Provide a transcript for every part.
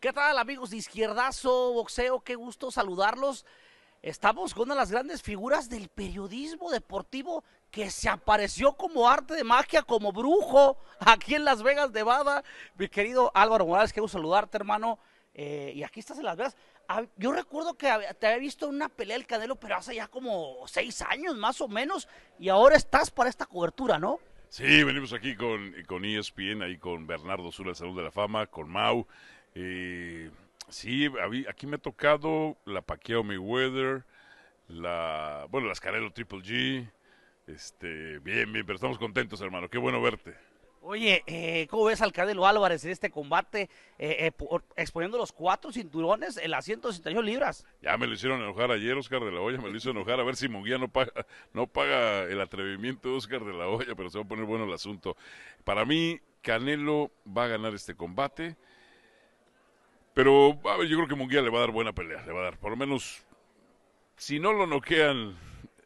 ¿Qué tal amigos de Izquierdazo Boxeo? Qué gusto saludarlos. Estamos con una de las grandes figuras del periodismo deportivo que se apareció como arte de magia, como brujo, aquí en Las Vegas, Nevada. Mi querido Álvaro Morales, quiero saludarte, hermano. Eh, y aquí estás en Las Vegas. Ah, yo recuerdo que te había visto en una pelea del Canelo, pero hace ya como seis años más o menos, y ahora estás para esta cobertura, ¿no? Sí, venimos aquí con, con ESPN, ahí con Bernardo el Salud de la Fama, con Mau, eh, sí, aquí me ha tocado la Paqueo Mayweather, la, bueno, las Canelo Triple G. Este, bien, bien, pero estamos contentos, hermano. Qué bueno verte. Oye, eh, ¿cómo ves al Canelo Álvarez en este combate eh, eh, exponiendo los cuatro cinturones en las 168 libras? Ya me lo hicieron enojar ayer, Oscar de la Hoya, me lo hizo enojar a ver si Munguía no paga, no paga el atrevimiento de Oscar de la Hoya, pero se va a poner bueno el asunto. Para mí, Canelo va a ganar este combate. Pero a ver, yo creo que Munguía le va a dar buena pelea, le va a dar. Por lo menos, si no lo noquean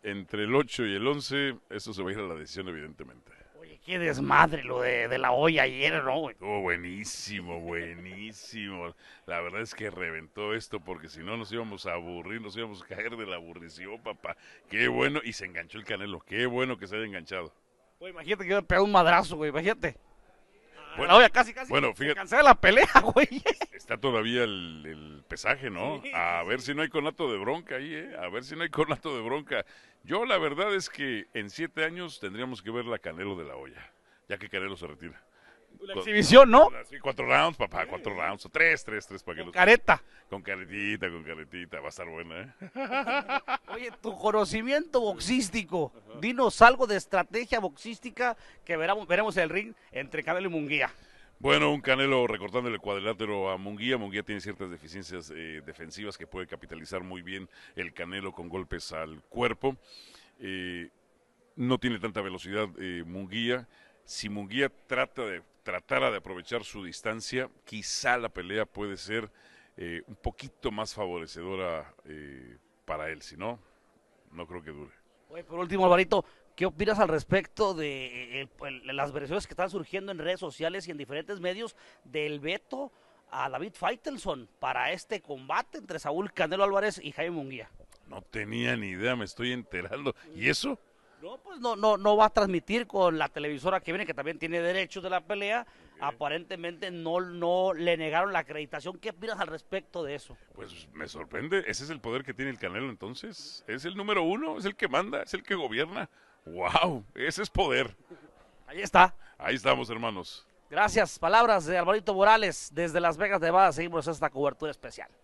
entre el 8 y el 11, eso se va a ir a la decisión, evidentemente. Oye, qué desmadre lo de, la olla ayer, ¿no? Güey? buenísimo, buenísimo. la verdad es que reventó esto porque si no nos íbamos a aburrir, nos íbamos a caer de la aburrición, papá. Qué bueno. Y se enganchó el canelo, qué bueno que se haya enganchado. imagínate que a pegar un madrazo, güey, imagínate. Bueno, casi, casi. Bueno, fíjate. de la pelea, güey. Está todavía el, pesaje, ¿no? a ver si no hay conato de bronca ahí, ¿eh? A ver si no hay conato de bronca. Yo la verdad es que en siete años tendríamos que ver la Canelo de la olla, ya que Canelo se retira. La exhibición, ¿no? Sí, cuatro rounds, papá, cuatro rounds, tres, tres, tres. Para que careta. Con caretita, con caretita, va a estar buena, ¿eh? Oye, tu conocimiento boxístico dinos algo de estrategia boxística que veremos, el ring entre Canelo y Munguía. Bueno, un Canelo recortando el cuadrilátero a Munguía. Munguía tiene ciertas deficiencias eh, defensivas que puede capitalizar muy bien el Canelo con golpes al cuerpo. Eh, no tiene tanta velocidad eh, Munguía. Si Munguía trata de, tratara de aprovechar su distancia, quizá la pelea puede ser un poquito más favorecedora para él. Si no, no creo que dure. Oye, por último, Alvarito, ¿qué opinas al respecto de eh, pues, las versiones que están surgiendo en redes sociales y en diferentes medios del veto a David Faitelson para este combate entre Saúl Canelo Álvarez y Jaime Munguía? No tenía ni idea, me estoy enterando. ¿Y eso? No, pues no, no, no va a transmitir con la televisora que viene, que también tiene derechos de la pelea, aparentemente no, no le negaron la acreditación. ¿Qué opinas al respecto de eso? Pues me sorprende. ¿Ese es el poder que tiene el Canelo entonces? ¿Es el número uno? ¿Es el que manda? ¿Es el que gobierna? ¡Wow! Ese es poder. Ahí está. Ahí estamos, hermanos. Gracias. Palabras de Alvarito Morales desde Las Vegas, Nevada. Seguimos esta cobertura especial.